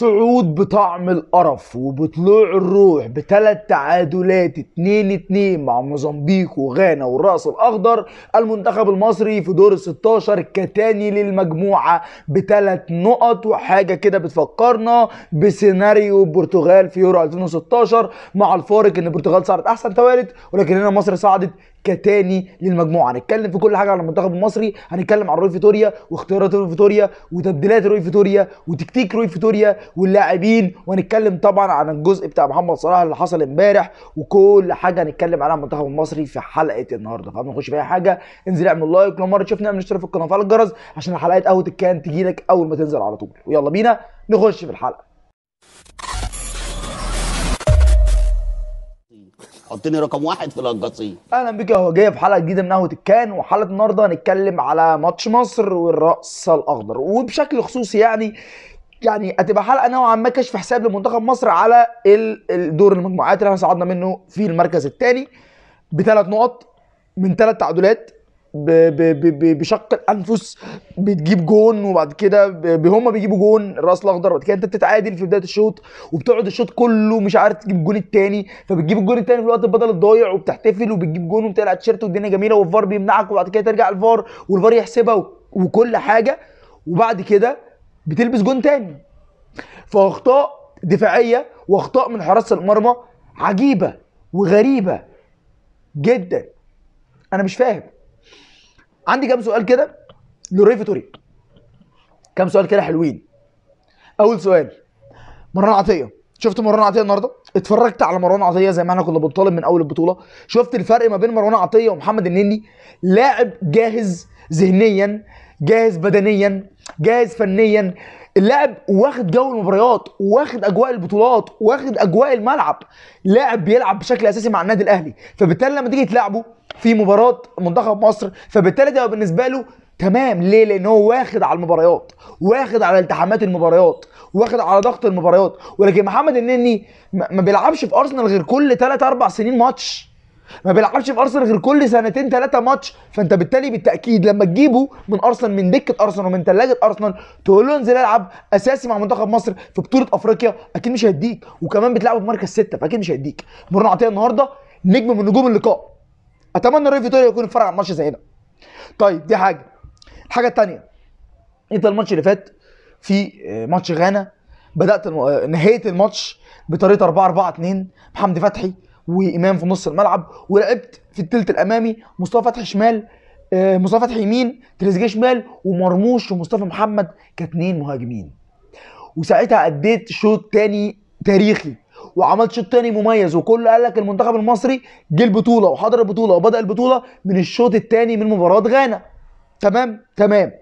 صعود بطعم القرف وبطلوع الروح بثلاث تعادلات 2 2 مع موزمبيق وغانا والرأس الأخضر المنتخب المصري في دور ال 16 كتاني للمجموعة بثلاث نقط وحاجة كده بتفكرنا بسيناريو البرتغال في يورو 2016 مع الفارق ان البرتغال صعدت احسن توالت ولكن هنا مصر صعدت كتاني للمجموعه هنتكلم في كل حاجه على المنتخب المصري هنتكلم عن روي فيتوريا واختيارات روي فيتوريا وتبديلات روي فيتوريا وتكتيك روي فيتوريا واللاعبين وهنتكلم طبعا عن الجزء بتاع محمد صلاح اللي حصل امبارح وكل حاجه هنتكلم عليها المنتخب المصري في حلقه النهارده فقبل ما نخش في اي حاجه انزل اعمل لايك لو مره تشوفنا اعمل اشتراك في القناه وفعل الجرس عشان حلقات قهوه كان تجيلك اول ما تنزل على طول ويلا بينا نخش في الحلقه حطني رقم واحد في القصيم اهلا بيك يا هوجيه في حلقه جديده من قهوه الكان وحلقه النهارده هنتكلم على ماتش مصر والرأس الاخضر وبشكل خصوصي يعني يعني هتبقى حلقه نوعا ما كشف حساب لمنتخب مصر على الدور المجموعات اللي احنا صعدنا منه في المركز الثاني بثلاث نقط من ثلاث تعادلات بشق الانفس بتجيب جون وبعد كده هما بيجيبوا جون الراس الاخضر وبعد كده انت بتتعادل في بدايه الشوط وبتقعد الشوط كله مش عارف تجيب الجون الثاني فبتجيب الجون الثاني في الوقت البدل الضايع وبتحتفل وبتجيب جون وبتقلع التيشيرت والدنيا جميله والفار بيمنعك وبعد كده ترجع الفار والفار يحسبها وكل حاجه وبعد كده بتلبس جون ثاني فاخطاء دفاعيه واخطاء من حراسه المرمى عجيبه وغريبه جدا انا مش فاهم عندي كام سؤال كده لوري فيتوري كام سؤال كده حلوين اول سؤال مروان عطيه شفت مروان عطيه النهارده اتفرجت على مروان عطيه زي ما احنا كنا بنطالب من اول البطوله شفت الفرق ما بين مروان عطيه ومحمد النني لاعب جاهز ذهنيا جاهز بدنيا جاهز فنيا اللاعب واخد جو المباريات واخد اجواء البطولات واخد اجواء الملعب لاعب بيلعب بشكل اساسي مع النادي الاهلي فبالتالي لما تيجي تلعبه في مباراه منتخب مصر فبالتالي ده بالنسبه له تمام ليه لان هو واخد على المباريات واخد على التحامات المباريات واخد على ضغط المباريات ولكن محمد النني ما بيلعبش في ارسنال غير كل 3 4 سنين ماتش ما بيلعبش في ارسنال غير كل سنتين ثلاثه ماتش فانت بالتالي بالتاكيد لما تجيبه من ارسنال من دكه ارسنال ومن ثلاجه ارسنال تقول له انزل العب اساسي مع منتخب مصر في بطوله افريقيا اكيد مش هيديك وكمان بتلعبه في مركز سته فاكيد مش هيديك مرن عطيه النهارده نجم من نجوم اللقاء اتمنى الريف فيتوريا يكون اتفرج على ماتش زي ده طيب دي حاجه الحاجه الثانيه انت الماتش اللي فات في آه، ماتش غانا بدات آه، نهايه الماتش بطريقه 4 4 2 محمد فتحي وامام في نص الملعب ولعبت في الثلث الامامي مصطفى فتحي شمال آه، مصطفى فتحي يمين تريزيجيه شمال ومرموش ومصطفى محمد كاتنين مهاجمين وساعتها اديت شوط تاني تاريخي وعملت شوط تاني مميز وكل قال لك المنتخب المصري جه البطوله وحضر البطوله وبدا البطوله من الشوط التاني من مباراه غانا تمام تمام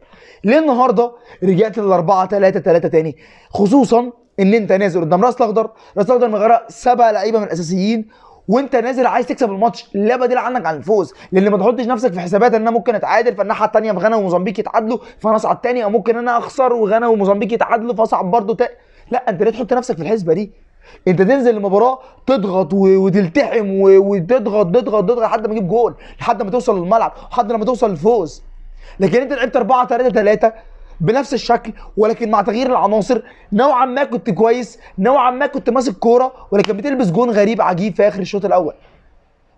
ليه النهارده رجعت لل 4 3 3 تاني خصوصا ان انت نازل قدام راس الاخضر راس الاخضر مغرق سبع لعيبه من الاساسيين وانت نازل عايز تكسب الماتش لا بديل عنك عن الفوز لان ما تحطش نفسك في حسابات ان انا ممكن اتعادل فالناحيه الثانيه في غانا وموزمبيق يتعادلوا فانا اصعد تاني او ممكن انا اخسر وغانا وموزمبيق يتعادلوا فاصعد برضه تق... لا انت ليه تحط نفسك في الحسبه دي انت تنزل المباراه تضغط وتلتحم وتضغط تضغط تضغط لحد ما تجيب جول لحد ما توصل للملعب لحد ما توصل للفوز لكن انت لعبت 4 3 3 بنفس الشكل ولكن مع تغيير العناصر نوعا ما كنت كويس نوعا ما كنت ماسك كوره ولكن بتلبس جون غريب عجيب في اخر الشوط الاول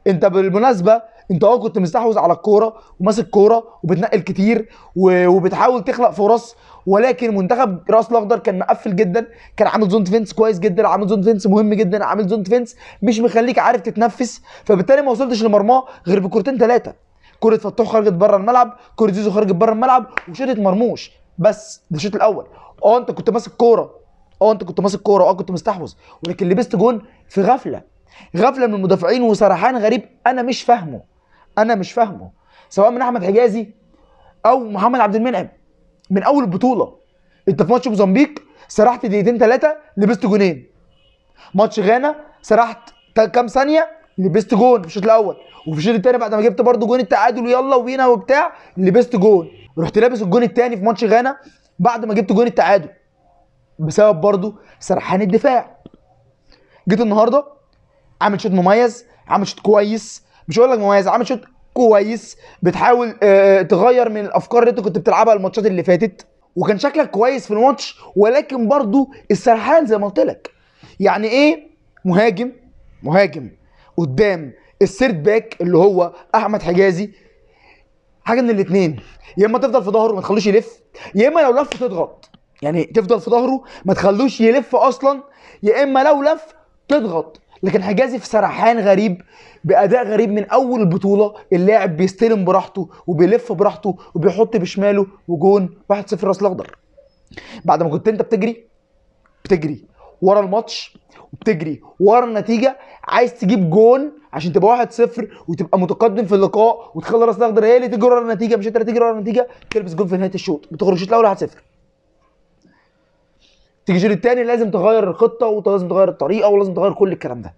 انت بالمناسبه انت اه كنت مستحوذ على الكوره وماسك كوره وبتنقل كتير وبتحاول تخلق فرص ولكن منتخب راس الاخضر كان مقفل جدا كان عامل زون ديفنس كويس جدا عامل زون ديفنس مهم جدا عامل زون ديفنس مش مخليك عارف تتنفس فبالتالي ما وصلتش لمرماه غير بكورتين ثلاثه كره فتوح خرجت بره الملعب كره زيزو خرجت بره الملعب وشدت مرموش بس ده الشوط الاول اه انت كنت ماسك كوره اه انت كنت ماسك كوره اه كنت مستحوذ ولكن لبست جون في غفله غفله من المدافعين وسرحان غريب انا مش فاهمه انا مش فاهمه سواء من احمد حجازي او محمد عبد المنعم من اول البطوله انت في ماتش موزمبيق سرحت دقيقتين ثلاثه لبست جونين ماتش غانا سرحت كام ثانيه لبست جون في الشوط الاول وفي الشوط الثاني بعد ما جبت برده جون التعادل ويلا وبينا وبتاع لبست جون رحت لابس الجون الثاني في ماتش غانا بعد ما جبت جون التعادل بسبب برضه سرحان الدفاع جيت النهارده عامل شوط مميز عامل شوط كويس مش هقول لك مميز عامل شوط كويس بتحاول آه،, آه تغير من الافكار اللي انت كنت بتلعبها الماتشات اللي فاتت وكان شكلك كويس في الماتش ولكن برضه السرحان زي ما قلت لك يعني ايه مهاجم مهاجم قدام السيرد باك اللي هو احمد حجازي حاجه من الاثنين يا اما تفضل في ظهره ما تخلوش يلف يا اما لو لف تضغط يعني تفضل في ظهره ما تخلوش يلف اصلا يا اما لو لف تضغط لكن حجازي في سرحان غريب باداء غريب من اول البطوله اللاعب بيستلم براحته وبيلف براحته وبيحط بشماله وجون 1-0 راس الاخضر بعد ما كنت انت بتجري بتجري ورا الماتش وبتجري ورا النتيجه عايز تجيب جون عشان تبقي واحد صفر وتبقى متقدم في اللقاء وتخلي راس الاخضر هي اللي تجري ورا النتيجه مش انت تجري ورا النتيجه تلبس جون في نهايه الشوط بتخرج الشوط الاول 1-0 تيجي الشوط الثاني لازم تغير الخطه ولازم تغير الطريقه ولازم تغير كل الكلام ده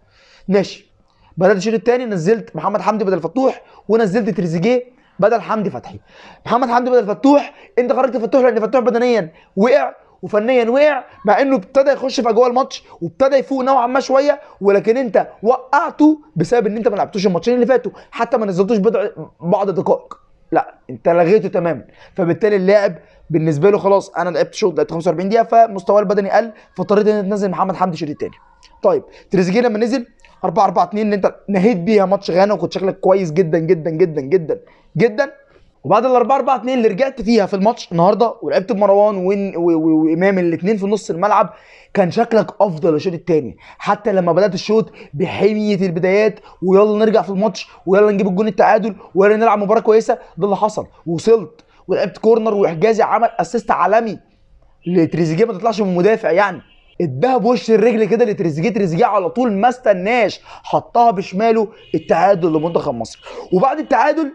ماشي بدات الشوط الثاني نزلت محمد حمدي بدل فتوح ونزلت تريزيجيه بدل حمدي فتحي محمد حمدي بدل فتوح انت خرجت فتوح لان فتوح بدنيا وقع وفنيا وقع مع انه ابتدى يخش في اجواء الماتش وابتدى يفوق نوعا ما شويه ولكن انت وقعته بسبب ان انت ما لعبتوش الماتشين اللي فاتوا حتى ما نزلتوش بعض دقائق لا انت لغيته تماما فبالتالي اللاعب بالنسبه له خلاص انا لعبت شوط لعبت 45 دقيقه فمستواه البدني قل فاضطريت ان تنزل محمد حمدي شريط تاني طيب تريزيجيه لما نزل 4 4 2 اللي انت نهيت بيها ماتش غانا وكنت شكلك كويس جدا جدا جدا جدا جدا وبعد ال 4 4 2 اللي رجعت فيها في الماتش النهارده ولعبت بمروان وامام الاثنين في نص الملعب كان شكلك افضل الشوط الثاني حتى لما بدات الشوط بحميه البدايات ويلا نرجع في الماتش ويلا نجيب الجون التعادل ويلا نلعب مباراه كويسه ده اللي حصل وصلت ولعبت كورنر وحجازي عمل اسيست عالمي لتريزيجيه ما تطلعش من مدافع يعني اداها بوش الرجل كده لتريزيجيه تريزيجيه على طول ما استناش حطها بشماله التعادل لمنتخب مصر وبعد التعادل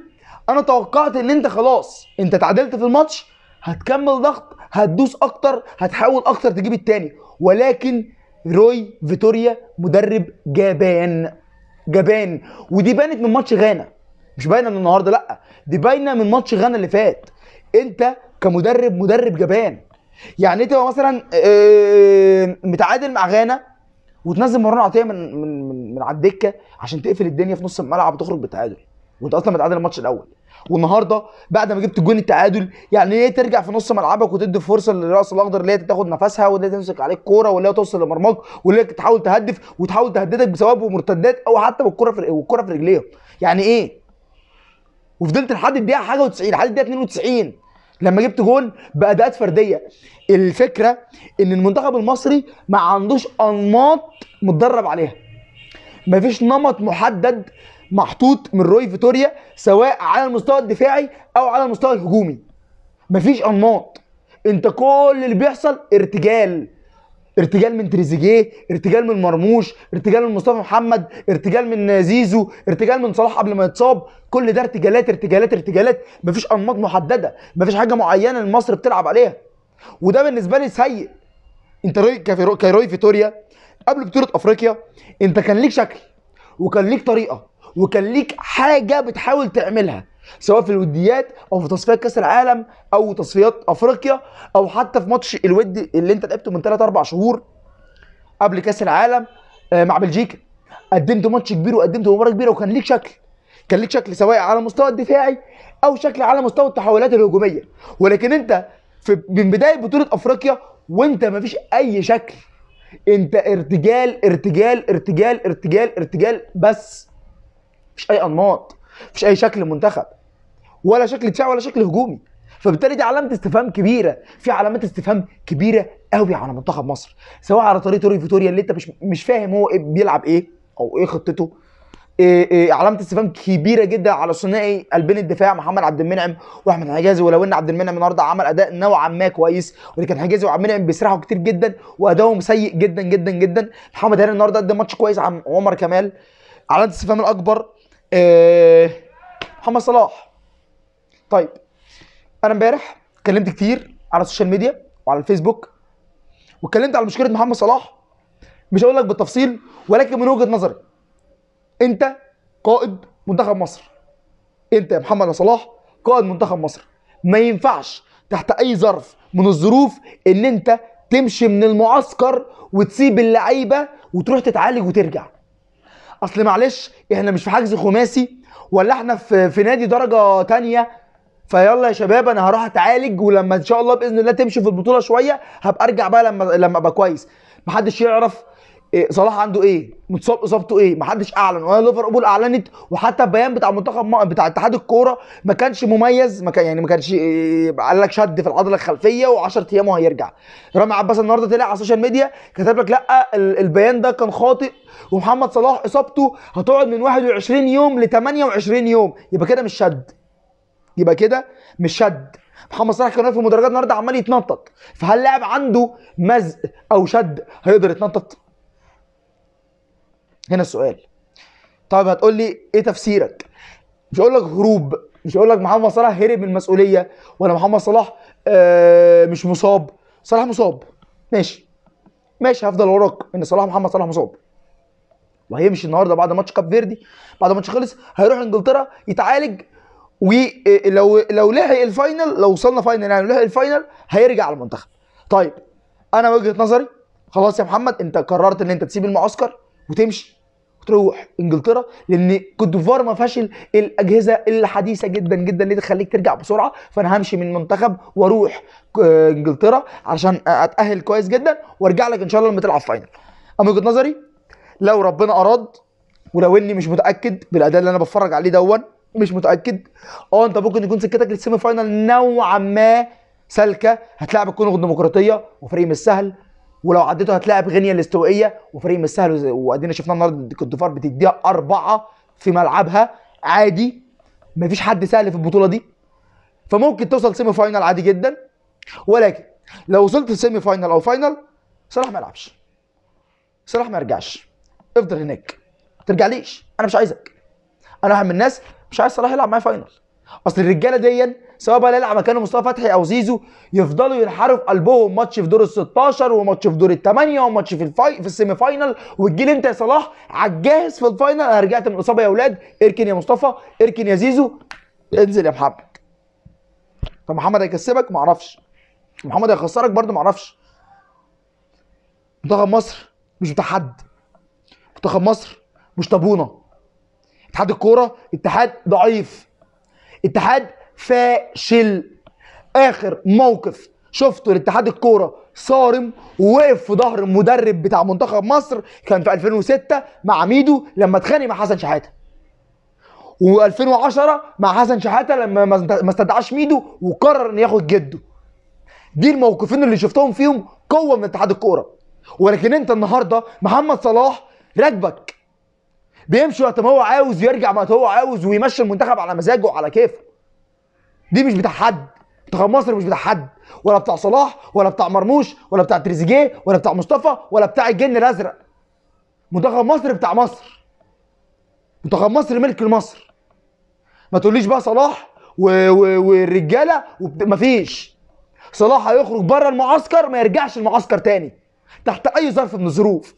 انا توقعت ان انت خلاص انت اتعادلت في الماتش هتكمل ضغط هتدوس اكتر هتحاول اكتر تجيب التاني ولكن روي فيتوريا مدرب جبان جبان ودي بانت من ماتش غانا مش باينه من النهارده لا دي باينه من ماتش غانا اللي فات انت كمدرب مدرب جبان يعني انت مثلا آه، متعادل مع غانا وتنزل مروان عطيه من من من على الدكه عشان تقفل الدنيا في نص الملعب وتخرج بالتعادل وانت اصلا متعادل الماتش الاول والنهارده بعد ما جبت جون التعادل يعني ليه ترجع في نص ملعبك وتدي فرصه للراس الاخضر اللي هي تاخد نفسها واللي تمسك عليك كوره واللي هي توصل لمرماك واللي هي تحاول تهدف وتحاول تهددك بثواب ومرتدات او حتى بالكره في الكوره في رجليها يعني ايه وفضلت لحد الدقيقه حاجه و90 لحد الدقيقه 92 لما جبت جون باداءات فرديه الفكره ان المنتخب المصري ما عندوش انماط متدرب عليها مفيش نمط محدد محطوط من روي فيتوريا سواء على المستوى الدفاعي او على المستوى الهجومي مفيش انماط انت كل اللي بيحصل ارتجال ارتجال من تريزيجيه ارتجال من مرموش ارتجال من مصطفى محمد ارتجال من زيزو ارتجال من صلاح قبل ما يتصاب كل ده ارتجالات ارتجالات ارتجالات مفيش انماط محدده مفيش حاجه معينه لمصر بتلعب عليها وده بالنسبه لي سيء انت روي فيتوريا قبل بطوله افريقيا انت كان ليك شكل وكان ليك طريقه وكان ليك حاجه بتحاول تعملها سواء في الوديات او في تصفيات كاس العالم او تصفيات افريقيا او حتى في ماتش الود اللي انت لعبته من 3 4 شهور قبل كاس العالم آه، مع بلجيكا قدمت ماتش كبير وقدمت مباراه كبيره وكان ليك شكل كان ليك شكل سواء على المستوى الدفاعي او شكل على مستوى التحولات الهجوميه ولكن انت في من بدايه بطوله افريقيا وانت ما فيش اي شكل انت ارتجال ارتجال ارتجال ارتجال ارتجال بس مفيش اي انماط مفيش اي شكل منتخب ولا شكل دفاعي ولا شكل هجومي فبالتالي دي علامه استفهام كبيره في علامات استفهام كبيره قوي على منتخب مصر سواء على طريقه توري فيتوريا اللي انت مش مش فاهم هو إيه بيلعب ايه او ايه خطته إيه إيه علامه استفهام كبيره جدا على ثنائي قلبين الدفاع محمد عبد المنعم واحمد حجازي ولو ان عبد المنعم النهارده عمل اداء نوعا ما كويس ولكن حجازي وعبد المنعم بيسرحوا كتير جدا وادائهم سيء جدا جدا جدا محمد هاني النهارده قدم ماتش كويس عن عمر كمال علامه استفهام الاكبر آه، محمد صلاح طيب انا امبارح اتكلمت كتير على السوشيال ميديا وعلى الفيسبوك واتكلمت على مشكله محمد صلاح مش هقول لك بالتفصيل ولكن من وجهه نظري انت قائد منتخب مصر انت يا محمد صلاح قائد منتخب مصر ما ينفعش تحت اي ظرف من الظروف ان انت تمشي من المعسكر وتسيب اللعيبه وتروح تتعالج وترجع اصل معلش احنا مش في حجز خماسي ولا احنا في في نادي درجه تانية فيلا يا شباب انا هروح اتعالج ولما ان شاء الله باذن الله تمشي في البطوله شويه هبقى ارجع بقى لما لما ابقى كويس محدش يعرف إيه صلاح عنده ايه متصاب اصابته ايه محدش اعلن ولا ليفربول اعلنت وحتى البيان بتاع منتخب بتاع اتحاد الكوره ما كانش مميز ما كان يعني ما كانش إيه قال لك شد في العضله الخلفيه و10 ايام وهيرجع رامي عباس النهارده طلع على السوشيال ميديا كتب لك لا البيان ده كان خاطئ ومحمد صلاح اصابته هتقعد من 21 يوم ل 28 يوم يبقى كده مش شد يبقى كده مش شد محمد صلاح كان في المدرجات النهارده عمال يتنطط فهل لاعب عنده مزق او شد هيقدر يتنطط هنا السؤال طيب هتقول لي ايه تفسيرك مش هقول لك هروب مش هقول لك محمد صلاح هرب من المسؤوليه ولا محمد صلاح آه مش مصاب صلاح مصاب ماشي ماشي هفضل وراك ان صلاح محمد صلاح مصاب وهيمشي النهارده بعد ماتش كاب فيردي بعد ماتش خلص هيروح انجلترا يتعالج ولو آه، لو لحق الفاينل لو وصلنا فاينل يعني لحق الفاينل هيرجع على المنتخب طيب انا وجهه نظري خلاص يا محمد انت قررت ان انت تسيب المعسكر وتمشي وتروح انجلترا لان كوتوفوار ما فيهاش الاجهزه الحديثه جدا جدا اللي تخليك ترجع بسرعه فانا همشي من المنتخب واروح آه، انجلترا علشان اتاهل كويس جدا وارجع لك ان شاء الله لما تلعب فاينل اما وجهه نظري لو ربنا اراد ولو اني مش متاكد بالاداء اللي انا بتفرج عليه دون مش متاكد اه انت ممكن يكون سكتك للسيمي فاينل نوعا ما سالكه هتلاعب الكونغو الديمقراطيه وفريق مش سهل ولو عديته هتلاعب غينيا الاستوائيه وفريق مش سهل وادينا شفناه النهارده كوت ديفوار بتديها اربعه في ملعبها عادي مفيش حد سهل في البطوله دي فممكن توصل سيمي فاينال عادي جدا ولكن لو وصلت سيمي فاينال او فاينال صلاح ما يلعبش صلاح ما يرجعش افضل هناك ما ترجعليش انا مش عايزك انا واحد من الناس مش عايز صلاح يلعب معايا فاينال اصل الرجاله دي سواء بقى يلعب مكانه مصطفى فتحي او زيزو يفضلوا ينحروا في قلبهم ماتش في دور ال 16 وماتش في دور الثمانيه وماتش في الفاي في السيمي فاينال وتجي انت يا صلاح على الجاهز في الفاينال انا رجعت من الاصابه يا اولاد اركن يا مصطفى اركن يا زيزو انزل يا محمد طب محمد هيكسبك معرفش محمد هيخسرك برده معرفش منتخب مصر مش بتاع حد منتخب مصر مش طابونه اتحاد الكوره اتحاد ضعيف اتحاد فاشل اخر موقف شفته لاتحاد الكوره صارم ووقف في ظهر المدرب بتاع منتخب مصر كان في 2006 مع ميدو لما اتخانق مع حسن شحاته و2010 مع حسن شحاته لما ما استدعاش ميدو وقرر ان ياخد جده دي الموقفين اللي شفتهم فيهم قوه من اتحاد الكوره ولكن انت النهارده محمد صلاح راكبك بيمشي وقت ما هو عاوز يرجع وقت ما هو عاوز ويمشي المنتخب على مزاجه وعلى كيفه دي مش بتاع حد منتخب مصر مش بتاع حد ولا بتاع صلاح ولا بتاع مرموش ولا بتاع تريزيجيه ولا بتاع مصطفى ولا بتاع الجن الازرق منتخب مصر بتاع مصر منتخب مصر ملك لمصر ما تقوليش بقى صلاح و... و... والرجاله وبت... مفيش صلاح هيخرج بره المعسكر ما يرجعش المعسكر تاني تحت اي ظرف من الظروف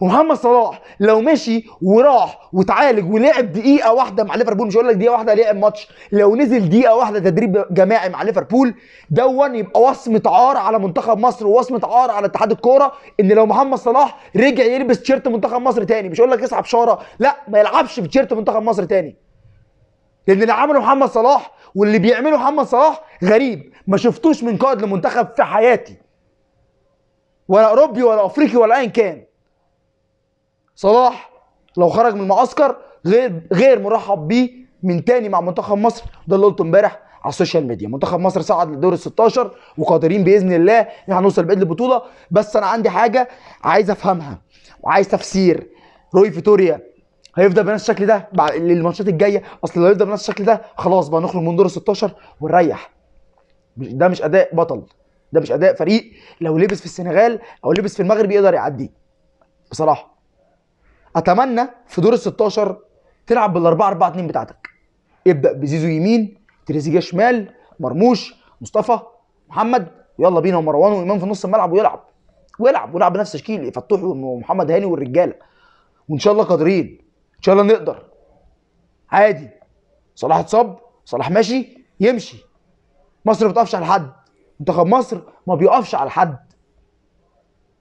ومحمد صلاح لو مشي وراح وتعالج ولعب دقيقه واحده مع ليفربول مش هقول لك دقيقه واحده لعب ماتش لو نزل دقيقه واحده تدريب جماعي مع ليفربول دون يبقى وصمه عار على منتخب مصر ووصمه عار على اتحاد الكوره ان لو محمد صلاح رجع يلبس تيشيرت منتخب مصر تاني مش هقول لك اسحب شاره لا ما يلعبش بتيشيرت منتخب مصر تاني لان اللي عمله محمد صلاح واللي بيعمله محمد صلاح غريب ما شفتوش من قائد لمنتخب في حياتي ولا اوروبي ولا افريقي ولا ايا كان صلاح لو خرج من المعسكر غير غير مرحب بيه من تاني مع منتخب مصر ده اللي قلته امبارح على السوشيال ميديا منتخب مصر صعد للدور ال 16 وقادرين باذن الله ان احنا نوصل بعيد البطوله بس انا عندي حاجه عايز افهمها وعايز تفسير روي فيتوريا هيفضل بنفس الشكل ده بعد الماتشات الجايه اصل لو هيفضل بنفس الشكل ده خلاص بقى نخرج من دور ال 16 ونريح ده مش اداء بطل ده مش اداء فريق لو لبس في السنغال او لبس في المغرب يقدر يعديه بصراحه اتمنى في دور ال 16 تلعب بال 4 4 2 بتاعتك ابدا بزيزو يمين تريزيجيه شمال مرموش مصطفى محمد يلا بينا ومروان وامام في نص الملعب ويلعب ويلعب ويلعب بنفس تشكيل فتوح ومحمد هاني والرجاله وان شاء الله قادرين ان شاء الله نقدر عادي صلاح اتصاب صلاح ماشي يمشي مصر ما بتقفش على حد منتخب مصر ما بيقفش على حد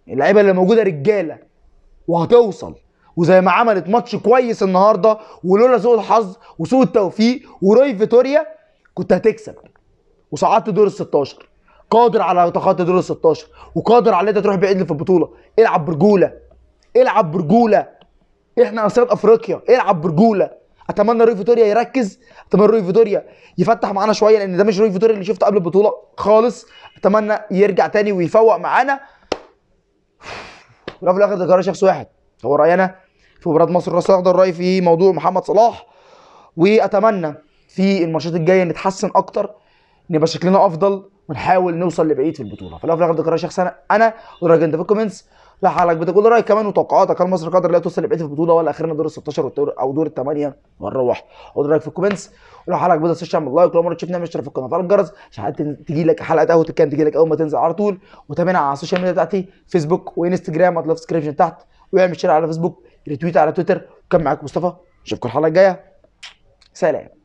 اللعيبه اللي موجوده رجاله وهتوصل وزي ما عملت ماتش كويس النهارده ولولا سوء الحظ وسوء التوفيق وروي فيتوريا كنت هتكسب وصعدت دور ال 16 قادر على تخطي دور ال 16 وقادر على انت تروح بعيد في البطوله العب برجوله العب برجوله احنا اسياد افريقيا العب برجوله اتمنى روي فيتوريا يركز اتمنى روي فيتوريا يفتح معانا شويه لان ده مش روي فيتوريا اللي شفته قبل البطوله خالص اتمنى يرجع تاني ويفوق معانا وفي الاخر ده قرار شخص واحد هو راينا في مباراه مصر الراس الاخضر رايي في موضوع محمد صلاح واتمنى في الماتشات الجايه نتحسن اكتر نبقى شكلنا افضل ونحاول نوصل لبعيد في البطوله في الاخر ده شخص انا انا ورايك انت في الكومنتس لا حالك بتقول رايك كمان وتوقعاتك هل مصر قادر لا توصل لبعيد في البطوله ولا اخرنا دور ال 16 او دور الثمانيه ونروح قول رايك في الكومنتس ولو حالك بدات تشتغل من لايك ولو مره تشوفنا اشترك في القناه فعل الجرس عشان تجي لك حلقه قهوه تتكلم تجي لك اول ما تنزل على طول وتابعنا على السوشيال ميديا بتاعتي فيسبوك وانستجرام هتلاقي في تحت واعمل شير على فيسبوك ريتويت على تويتر كان معاكم مصطفى اشوفكم الحلقه الجايه سلام